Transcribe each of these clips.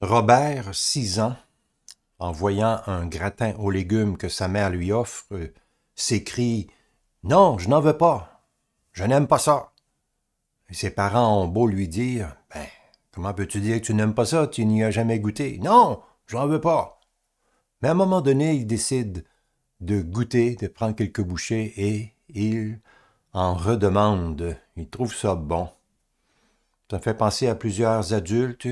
Robert, six ans, en voyant un gratin aux légumes que sa mère lui offre, s'écrie Non, je n'en veux pas. Je n'aime pas ça. ses parents ont beau lui dire Ben, comment peux-tu dire que tu n'aimes pas ça Tu n'y as jamais goûté. Non, je n'en veux pas. Mais à un moment donné, il décide de goûter, de prendre quelques bouchées et il en redemande. Il trouve ça bon. Ça fait penser à plusieurs adultes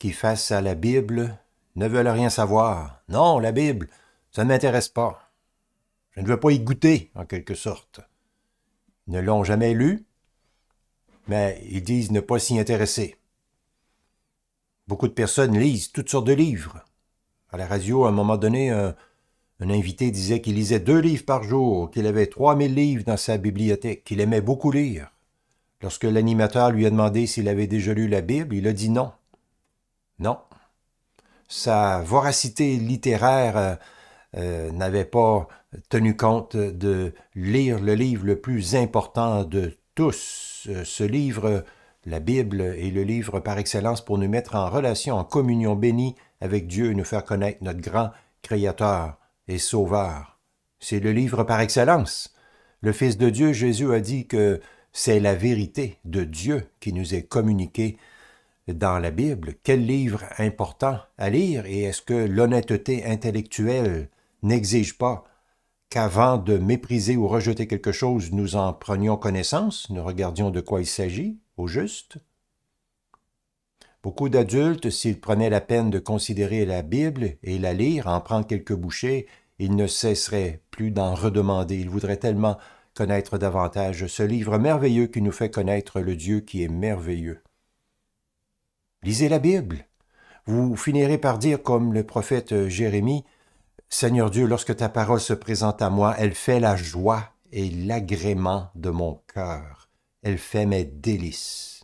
qui, face à la Bible, ne veulent rien savoir. Non, la Bible, ça ne m'intéresse pas. Je ne veux pas y goûter, en quelque sorte. Ils ne l'ont jamais lu, mais ils disent ne pas s'y intéresser. Beaucoup de personnes lisent toutes sortes de livres. À la radio, à un moment donné, un, invité disait qu'il lisait deux livres par jour, qu'il avait 3000 livres dans sa bibliothèque, qu'il aimait beaucoup lire. Lorsque l'animateur lui a demandé s'il avait déjà lu la Bible, il a dit non. Non. Sa voracité littéraire euh, euh, n'avait pas tenu compte de lire le livre le plus important de tous. Euh, ce livre, la Bible, est le livre par excellence pour nous mettre en relation, en communion bénie avec Dieu et nous faire connaître notre grand Créateur et Sauveur. C'est le livre par excellence. Le Fils de Dieu, Jésus, a dit que c'est la vérité de Dieu qui nous est communiquée dans la Bible, quel livre important à lire et est-ce que l'honnêteté intellectuelle n'exige pas qu'avant de mépriser ou rejeter quelque chose, nous en prenions connaissance, nous regardions de quoi il s'agit, au juste Beaucoup d'adultes, s'ils prenaient la peine de considérer la Bible et la lire, en prendre quelques bouchées, ils ne cesseraient plus d'en redemander. Ils voudraient tellement connaître davantage ce livre merveilleux qui nous fait connaître le Dieu qui est merveilleux. Lisez la Bible. Vous finirez par dire, comme le prophète euh, Jérémie, Seigneur Dieu, lorsque ta parole se présente à moi, elle fait la joie et l'agrément de mon cœur. Elle fait mes délices.